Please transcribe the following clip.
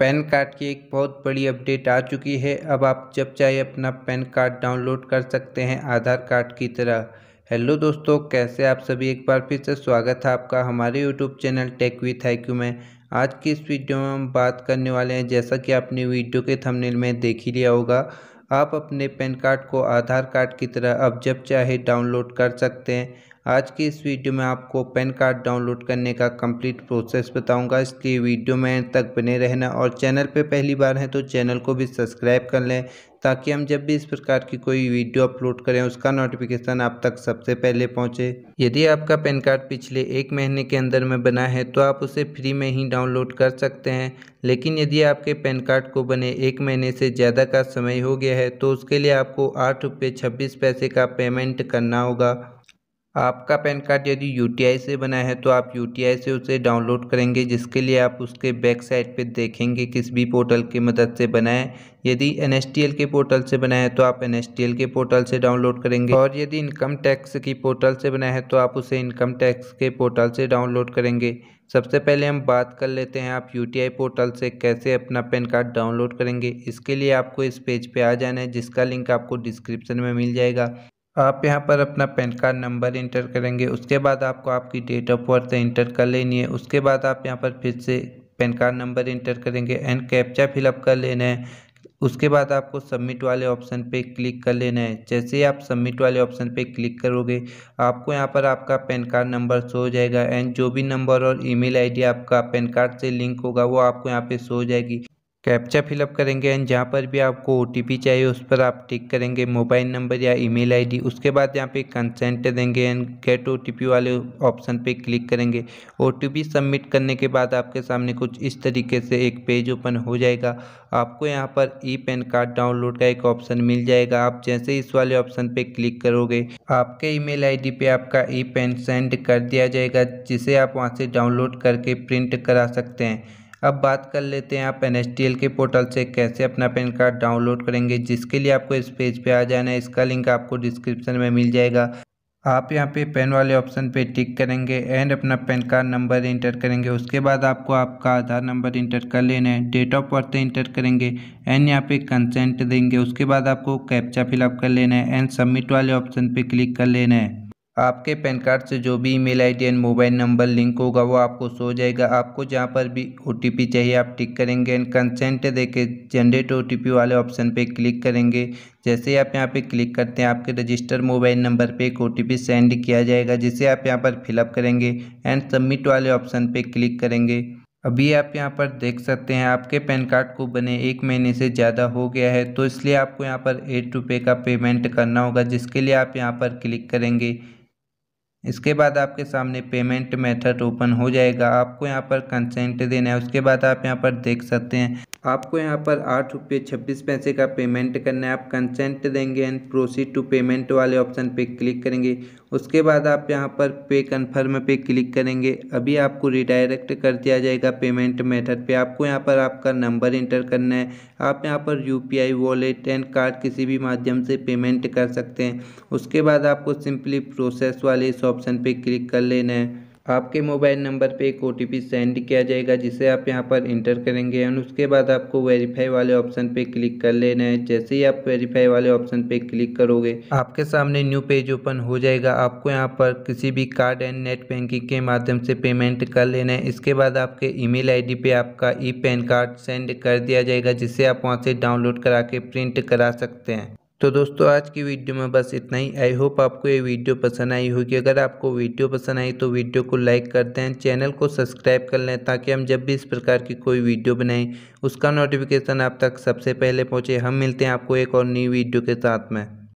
pan card की एक बहुत बड़ी अपडेट आ चुकी है अब आप जब चाहे अपना पैन कार्ड डाउनलोड कर सकते हैं आधार कार्ड की तरह हेलो दोस्तों कैसे आप सभी एक बार फिर से स्वागत है आपका हमारे यूट्यूब चैनल टेक विथ हाइक्यू में आज की इस वीडियो में हम बात करने वाले हैं जैसा कि आपने वीडियो के थंबनेल में देख ही लिया होगा आप अपने पैन कार्ड को आधार कार्ड की तरह अब जब चाहे डाउनलोड कर सकते हैं आज की इस वीडियो में आपको पैन कार्ड डाउनलोड करने का कंप्लीट प्रोसेस बताऊंगा इसलिए वीडियो में एंड तक बने रहना और चैनल पे पहली बार हैं तो चैनल को भी सब्सक्राइब कर लें ताकि हम जब भी इस प्रकार की कोई वीडियो अपलोड करें उसका नोटिफिकेशन आप तक सबसे पहले पहुंचे यदि आपका पैन कार्ड पिछले एक महीने के अंदर में बना है तो आप उसे फ्री में ही डाउनलोड कर सकते हैं लेकिन यदि आपके पैन कार्ड को बने एक महीने से ज़्यादा का समय हो गया है तो उसके लिए आपको आठ रुपये छब्बीस पैसे का पेमेंट करना होगा आपका पैन कार्ड यदि यू से बना है तो आप यू से उसे डाउनलोड करेंगे जिसके लिए आप उसके बैक साइड पर देखेंगे किस भी पोर्टल की मदद से बना है यदि एन के पोर्टल से बना है तो आप एन के पोर्टल से डाउनलोड करेंगे और यदि इनकम टैक्स की पोर्टल से बना है तो आप उसे इनकम टैक्स के पोर्टल से डाउनलोड करेंगे सबसे पहले हम बात कर लेते हैं आप यू पोर्टल से कैसे अपना पैन कार्ड डाउनलोड करेंगे इसके लिए आपको इस पेज पर आ जाना है जिसका लिंक आपको डिस्क्रिप्शन में मिल जाएगा आप यहाँ पर अपना पैन कार्ड नंबर इंटर करेंगे उसके बाद आपको आपकी डेट ऑफ बर्थ इंटर कर लेनी है उसके बाद आप यहाँ पर फिर से पैन कार्ड नंबर इंटर करेंगे एंड कैप्चा फिलअप कर लेना है उसके बाद आपको सबमिट वाले ऑप्शन पे क्लिक कर लेना है जैसे ही आप सबमिट वाले ऑप्शन पे क्लिक करोगे आपको यहाँ पर आपका पैन कार्ड नंबर शो हो जाएगा एंड जो भी नंबर और ईमेल आईडी आपका पैन कार्ड से लिंक होगा वो आपको यहाँ पे शो हो जाएगी कैप्चा फिलअप करेंगे एंड जहाँ पर भी आपको ओ चाहिए उस पर आप टिक करेंगे मोबाइल नंबर या ईमेल आईडी उसके बाद यहाँ पे कंसेंट देंगे एंड गेट ओ वाले ऑप्शन पे क्लिक करेंगे ओ सबमिट करने के बाद आपके सामने कुछ इस तरीके से एक पेज ओपन हो जाएगा आपको यहाँ पर ई पैन कार्ड डाउनलोड का एक ऑप्शन मिल जाएगा आप जैसे इस वाले ऑप्शन पर क्लिक करोगे आपके ईमेल आईडी पे आपका ई पैन सेंड कर दिया जाएगा जिसे आप वहाँ से डाउनलोड करके प्रिंट करा सकते हैं अब बात कर लेते हैं आप एन के पोर्टल से कैसे अपना पैन कार्ड डाउनलोड करेंगे जिसके लिए आपको इस पेज पे आ जाना है इसका लिंक आपको डिस्क्रिप्शन में मिल जाएगा आप यहाँ पे पेन वाले ऑप्शन पे टिक करेंगे एंड अपना पैन कार्ड नंबर इंटर करेंगे उसके बाद आपको आपका आधार नंबर इंटर कर लेना है डेट ऑफ बर्थ इंटर करेंगे एंड यहाँ पे कंसेंट देंगे उसके बाद आपको कैप्चा फिलअप कर लेना है एंड सबमिट वाले ऑप्शन पे क्लिक कर लेना है आपके पैन कार्ड से जो भी email ID and mobile number link होगा वो आपको सो जाएगा आपको जहाँ पर भी ओ चाहिए आप टिक करेंगे एंड कंसेंट देके जनरेट ओ वाले ऑप्शन पे क्लिक करेंगे जैसे ही आप यहाँ पे क्लिक करते हैं आपके रजिस्टर मोबाइल नंबर पे एक ओ सेंड किया जाएगा जिसे आप यहाँ पर फिलअप करेंगे एंड सबमिट वाले ऑप्शन पर क्लिक करेंगे अभी आप यहाँ पर देख सकते हैं आपके पैन कार्ड को बने एक महीने से ज़्यादा हो गया है तो इसलिए आपको यहाँ पर एट रुपये का पेमेंट करना होगा जिसके लिए आप यहाँ पर क्लिक करेंगे इसके बाद आपके सामने पेमेंट मेथड ओपन हो जाएगा आपको यहाँ पर कंसेंट देना है उसके बाद आप यहाँ पर देख सकते हैं आपको यहाँ पर आठ रुपये छब्बीस पैसे का पेमेंट करना है आप कंसेंट देंगे एंड प्रोसीड टू पेमेंट वाले ऑप्शन पे क्लिक करेंगे उसके बाद आप यहाँ पर पे कन्फर्म पे क्लिक करेंगे अभी आपको रिडायरेक्ट कर दिया जाएगा पेमेंट मेथड पे आपको यहाँ पर आपका नंबर इंटर करना है आप यहाँ पर यू वॉलेट एंड कार्ड किसी भी माध्यम से पेमेंट कर सकते हैं उसके बाद आपको सिंपली प्रोसेस वाले इस ऑप्शन पर क्लिक कर लेना है आपके मोबाइल नंबर पे एक ओ सेंड किया जाएगा जिसे आप यहाँ पर इंटर करेंगे एंड उसके बाद आपको वेरीफाई वाले ऑप्शन पे क्लिक कर लेना है जैसे ही आप वेरीफाई वाले ऑप्शन पे क्लिक करोगे आपके सामने न्यू पेज ओपन हो जाएगा आपको यहाँ पर किसी भी कार्ड एंड नेट बैंकिंग के माध्यम से पेमेंट कर लेना है इसके बाद आपके ई मेल पे आपका ई पैन कार्ड सेंड कर दिया जाएगा जिसे आप वहाँ से डाउनलोड करा के प्रिंट करा सकते हैं तो दोस्तों आज की वीडियो में बस इतना ही आई होप आपको ये वीडियो पसंद आई होगी अगर आपको वीडियो पसंद आई तो वीडियो को लाइक कर दें चैनल को सब्सक्राइब कर लें ताकि हम जब भी इस प्रकार की कोई वीडियो बनाएं उसका नोटिफिकेशन आप तक सबसे पहले पहुंचे हम मिलते हैं आपको एक और नई वीडियो के साथ में